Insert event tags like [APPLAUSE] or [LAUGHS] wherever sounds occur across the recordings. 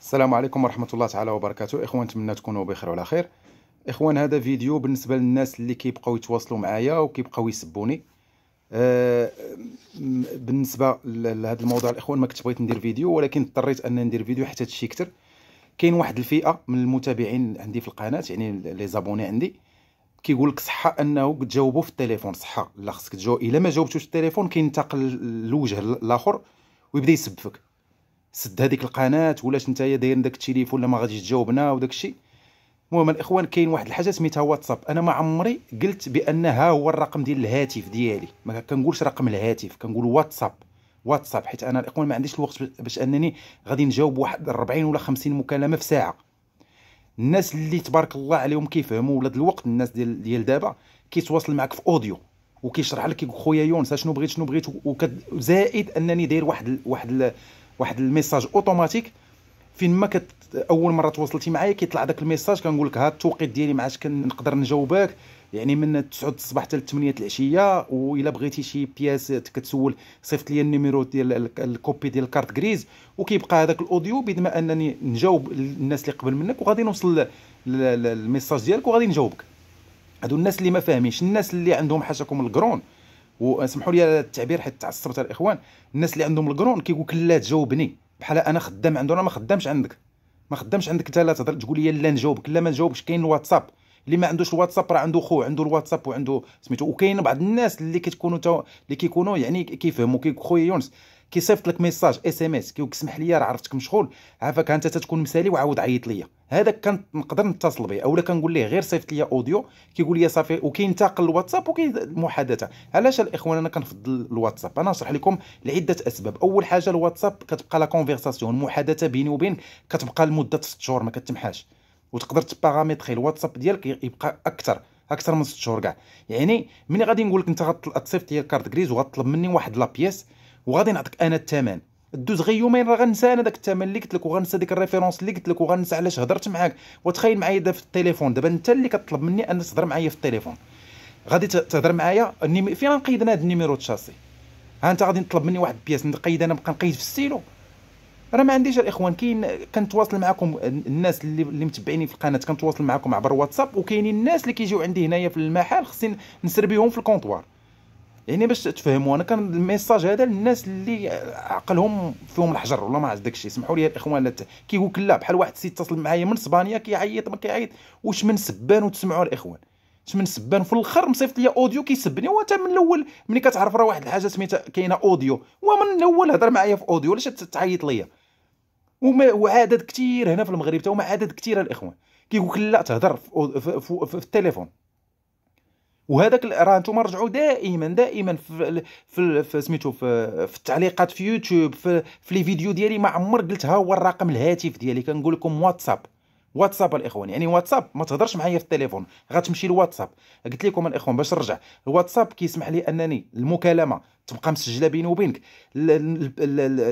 السلام عليكم ورحمة الله تعالى وبركاته إخوان نتمنى تكونوا بخير وعلى خير إخوان هذا فيديو بالنسبة للناس اللي كيبقاو يتواصلوا معايا وكيبقاو يسبوني أه بالنسبة لهذا الموضوع الإخوان ما كنت بغيت ندير فيديو ولكن اضطريت أن ندير فيديو حتى هادشي كتر كاين واحد الفئة من المتابعين عندي في القناة يعني لي زابوني عندي كيقول لك صحة أنه تجاوبوا في التليفون صحة لا خصك تجاوب إلا ما جاوبتوش في التليفون كينتقل للوجه الآخر ويبدا يسب فيك سد هذيك القناه ولاش نتايا داير داك التليفون ولا ما غاديش تجاوبنا وداك الشيء المهم الاخوان كاين واحد الحاجه سميتها واتساب انا ما عمري قلت بان ها هو الرقم ديال الهاتف ديالي ما كنقولش رقم الهاتف كنقول واتساب واتساب حيت انا الاخوان ما عنديش الوقت باش انني غادي نجاوب واحد 40 ولا 50 مكالمه في ساعه الناس اللي تبارك الله عليهم كيفهموا ولاد الوقت الناس ديال ديال دابا كيتواصل معك في اوديو وكيشرح لك خويا يونس شنو بغيت شنو بغيت وزائد انني داير واحد واحد واحد الميساج اوتوماتيك فين ما كت اول مره تواصلتي معايا كيطلع داك الميساج كنقول لك ها التوقيت ديالي ما عادش كنقدر نجاوبك يعني من 9 الصباح حتى 8 العشيه والا بغيتي شي بياس كتسول صيفط لي النيميرو ديال الكوبي ديال الكارت غريز وكيبقى هذاك الاوديو بما انني نجاوب الناس اللي قبل منك وغادي نوصل للميساج ديالك وغادي نجاوبك هادو الناس اللي ما فاهمينش الناس اللي عندهم حاشاكم الكرون وسمحوا لي التعبير حيت تعصبت الاخوان الناس اللي عندهم الكرون كيقول لك لا تجاوبني بحال انا خدام عنده انا ما خدامش عندك ما خدامش عندك انت لا تهضر تقول لي لا نجاوبك لا ما نجاوبش كاين الواتساب اللي ما عندوش الواتساب راه عنده خوه عنده الواتساب وعنده سميتو وكاين بعض الناس اللي كتكونوا تو... اللي كيكونوا يعني كيفهموا كي خويا يونس كيصيفط لك ميساج اس ام اس كيقول لك اسمح لي راه عرفتك مشغول عافاك انت تتكون مسالي وعاود عيط ليا هذاك نقدر نتصل به اولا كنقول ليه غير صيفط لي اوديو كيقول لي صافي وكينتقل الواتساب وكي المحادثه علاش الاخوان انا كنفضل الواتساب انا نشرح لكم لعده اسباب اول حاجه الواتساب كتبقى لا كونفرساسيون المحادثه بيني وبينك كتبقى لمده 6 شهور ما كتمحاش وتقدر تباغاميتري الواتساب ديالك يبقى اكثر اكثر من 6 شهور كاع يعني ملي غادي نقول لك انت غتصيفط لي الكارت كريز وغتطلب مني واحد لابيس وغادي نعطيك انا الثمن دوز غير يومين راه غنسى انا داك الثمن اللي قلت لك وغنسى ديك الريفيرونس اللي قلت لك وغنسى علاش هضرت معاك وتخيل معايا دابا في التليفون دابا انت اللي كطلب مني ان تهضر معايا في التليفون غادي تهضر معايا النيمي... فين غنقيد انا هاد النيميرو تشاسي ها انت غادي تطلب مني واحد بياس نقيد انا نبقى نقيد في السيلو راه ما عنديش الاخوان كاين كنتواصل معكم الناس اللي, اللي متبعيني في القناه كنتواصل معكم عبر واتساب وكاينين الناس اللي كيجيو عندي هنايا في المحل خصني نسربيهم في الكونطوار يعني باش تفهموا انا كان الميساج هذا للناس اللي عقلهم فيهم الحجر والله ما عرفت داكشي سمحوا لي الاخوان كيقول كلا بحال واحد السيد اتصل معايا من اسبانيا كيعيط ما كيعيط واش من سبان وتسمعوا الاخوان واش من سبان في الاخر مصيفط لي اوديو كيسبني وانت من الاول ملي كتعرف راه واحد الحاجه سميتها كاينه اوديو ومن الاول هضر معايا في اوديو علاش تعيط ليا وعدد كثير هنا في المغرب تا هما عدد كثير الاخوان كيقول لك لا تهضر في, في, في, في التليفون وهذاك راه نتوما رجعوا دائما دائما في في, في سميتو في, في التعليقات في يوتيوب في, في لي فيديو ديالي ما عمر قلت ها هو الرقم الهاتف ديالي كنقول لكم واتساب واتساب الاخوان يعني واتساب ما تهضرش معايا في التليفون غتمشي لواتساب قلت لكم الاخوان باش نرجع الواتساب كيسمح لي انني المكالمه تبقى مسجله بيني وبينك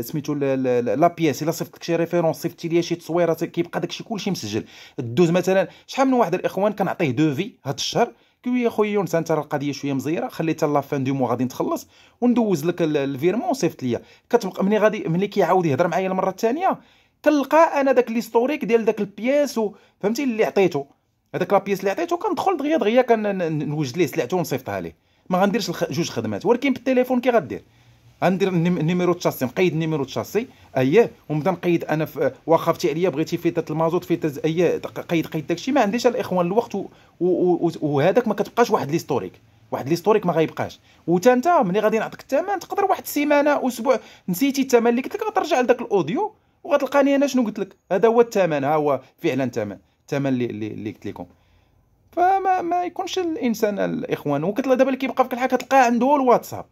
سميتو لا بياس الا صيفطت لك شي ريفيرونس صيفطت لي شي تصويره كيبقى داكشي كلشي مسجل دوز مثلا شحال من واحد الاخوان كنعطيه دوفي هاد الشهر كوي يا خويا يونس انت راه القضيه شويه مزيره خليتها لا فان دو مو غادي نتخلص وندوز لك الفيرمون وصيفط ليا كتبقى ملي غادي ملي كيعاود يهضر معايا المره الثانيه كنلقى انا داك ليستوريك ديال داك البياس فهمتي اللي عطيته هذاك لابيس اللي عطيته كندخل دغيا دغيا كنوجد ليه سلعته ونصيفطها ليه ما غنديرش جوج خدمات ولكن بالتليفون كي غدير غندير النيميرو تشاسي نقيد النيميرو تشاسي اييه ونبدا نقيد انا واخا فتي عليا بغيتي فيتات المازوت فيتات اييه قيد قيد داكشي ما عنديش الاخوان الوقت وهذاك ما كتبقاش واحد ليستوريك واحد ليستوريك ما غيبقاش وتا انت ملي غادي نعطيك الثمن تقدر واحد السيمانه اسبوع نسيتي الثمن اللي قلت لك غترجع لذاك الاوديو وغتلقاني انا شنو قلت لك هذا هو الثمن ها هو فعلا الثمن الثمن اللي اللي قلت لكم فما ما يكونش الانسان الاخوان وكتلا دابا اللي كيبقى فيك الحال كتلقاه عنده الواتساب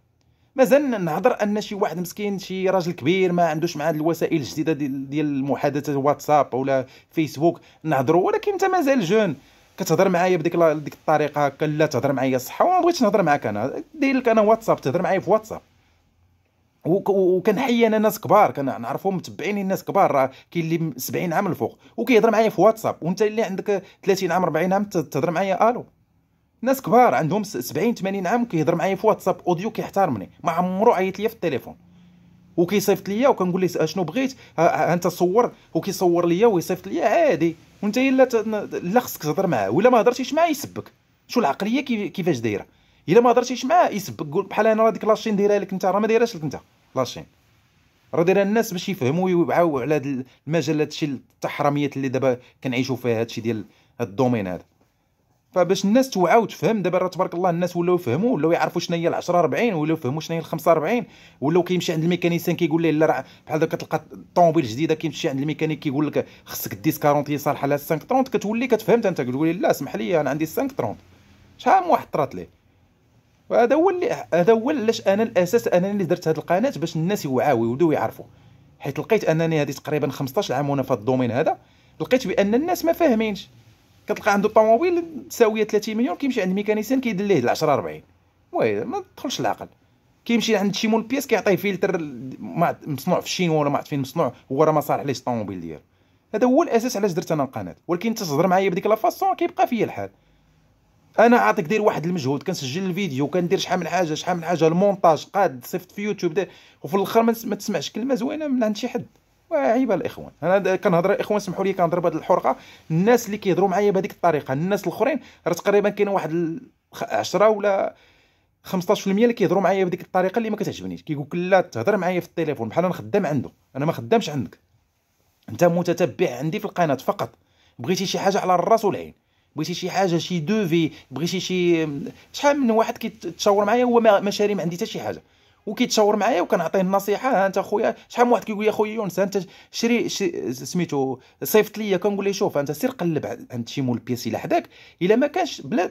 مازال نهضر ان شي واحد مسكين شي راجل كبير ما عندوش مع هاد الوسائل الجديده ديال دي المحادثه واتساب ولا فيسبوك نهضروا ولكن انت مازال جون كتهضر معايا بديك ديك الطريقه هكا لا تهضر معايا صحه وما بغيتش نهضر معاك انا دير لك انا واتساب تهضر معايا في واتساب وكنحيي انا ناس كبار كنعرفهم متبعيني الناس كبار راه كاين اللي 70 عام الفوق وكيهضر معايا في واتساب وانت اللي عندك 30 عام 40 عام تهضر معايا الو ناس كبار عندهم 70 80 عام كيهضر معايا في واتساب اوديو كيحتارمني ما عمرو عيط ليا في التليفون وكيصيفط ليا وكنقول ليه اشنو بغيت انت صور وكيصور ليا ويصيفط ليا عادي وانت الا لا خصك تهضر معاه ولا ما هضرتيش معاه يسبك شو العقليه كيفاش دايره الا ما هضرتيش معاه يسبك قول بحال انا راه ديك لاشين دايرها لك انت راه ما دايرهاش لك انت لاشين راه دايرها الناس باش يفهموا ويوعوا على المجال هادشي التحرميات اللي دابا كنعيشوا فيها هادشي ديال هاد الدومين هذا فباش الناس توعى وتفهم دابا راه تبارك الله الناس ولاو يفهموا ولاو يعرفوا شنو هي ال 10 40 ولاو يفهموا شنو هي ال 45 ولاو كيمشي عند الميكانيسيان كيقول ليه لا راه بحال هكا كتلقى الطوموبيل جديده كيمشي عند الميكانيك كيقول لك خصك ديس 40 صالحه لها 5 30 كتولي كتفهم انت كتقول لا اسمح لي انا عندي 5 30 شحال من واحد طرات ليه وهذا هو اللي هذا هو علاش انا الاساس انا اللي درت هذه القناه باش الناس يوعاو ويولوا يعرفوا حيت لقيت انني هذه تقريبا 15 عام وانا في الدومين هذا لقيت بان الناس ما فاهمينش كتلقى عنده طوموبيل مساويه 30 مليون كيمشي عند ميكانيسيان كيدير ليه ل 10 40 وي ما تدخلش العقل كيمشي عند شي مول بيس كيعطيه فلتر مصنوع في الشين ولا ما عرفت فين مصنوع هو راه ما صالح ليش الطوموبيل ديالو هذا هو الاساس علاش درت انا القناه ولكن تتهضر معايا بديك لافاسون كيبقى فيا الحال انا عاطيك دير واحد المجهود كنسجل الفيديو كندير شحال من حاجه شحال من حاجه المونتاج قاد صيفط في يوتيوب وفي الاخر ما تسمعش كلمه زوينه من عند شي حد عيب الاخوان انا كنهضر الاخوان سمحوا لي كنهضر هذه الحرقه الناس اللي كيهضروا معايا بهذيك الطريقه الناس الاخرين راه تقريبا كاين واحد 10 ولا 15% اللي كيهضروا معايا بديك الطريقه اللي ما كتعجبنيش كيقول لك لا تهضر معايا في التليفون بحال انا خدام عنده انا ما خدامش عندك انت متتبع عندي في القناه فقط بغيتي شي حاجه على الراس والعين بغيتي شي حاجه شي دوفي بغيتي شي شحال من واحد كيتشاور معايا هو ما شاري ما عندي حتى شي حاجه وكيتشاور معايا وكنعطيه النصيحه ها انت خويا شحال من واحد كيقول لي خويا يونس انت شري, شري سميتو صيفط ليا كنقول ليه شوف انت سير قلب عند شي مول بيسي اللي حداك الا ما كانش بلا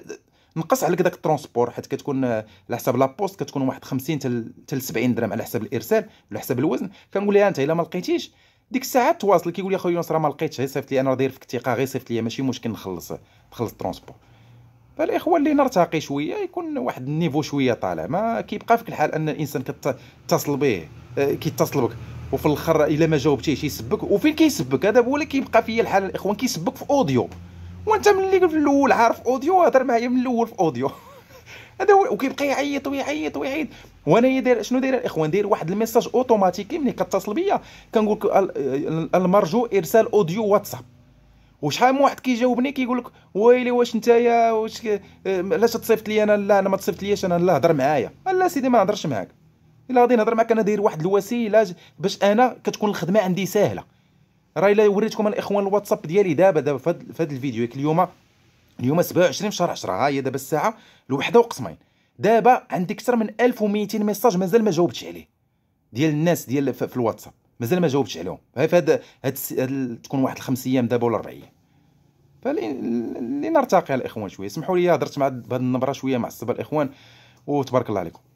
نقص عليك داك الترونسبور حيت كتكون على حساب لابوست كتكون واحد 50 حتى 70 درهم على حساب الارسال على حساب الوزن كنقول لها انت الا ما لقيتيش ديك الساعه تواصل كيقول لي خويا يونس راه ما لقيتش غير صيفط لي انا راه داير فيك الثقه غير صيفط لي ماشي مشكل نخلص نخلص الترونسبور فالاخوه اللي نرتقي شويه يكون واحد النيفو شويه طالع ما كيبقى فيك الحال ان الانسان كيتصل به آه، كيتصل بك وفي الاخر الا ما جاوبتيش يسبك وفين كيسبك هذا هو اللي كيبقى فيا الحال الاخوان كيسبك في اوديو وانت ملي في الاول عارف اوديو هضر معايا من الاول في اوديو [LAUGHS] هذا هو وكيبقى يعيط ويعيط ويعيط وانا داير شنو داير الاخوان داير واحد الميساج اوتوماتيكي ملي كتصل بيا كنقول آه، المرجو ارسال اوديو واتساب وشحال من واحد كيجاوبني كيقول لك ويلي واش نتايا واش آه، علاش تصيفط لي انا لا انا ما تصيفط انا لا هضر معايا لا سيدي ما نهضرش معاك الا غادي نهضر معاك انا داير واحد الوسيله باش انا كتكون الخدمه عندي سهله راه الا وريتكم الاخوان الواتساب ديالي دابا دابا في هذا الفيديو اليوم اليوم 27 في شهر 10 ها هي دابا الساعه الوحده وقسمين دابا عندي اكثر من 1200 ميساج مازال ما جاوبتش عليه ديال الناس ديال في الواتساب مازال ما جاوبتش عليهم فهاد هاد تكون واحد الخمس ايام دابا ولا اربع ايام فلنرتقي الاخوان شويه سمحوا لي هضرت مع بهاد النبره شويه مع الصبر الاخوان وتبارك الله عليكم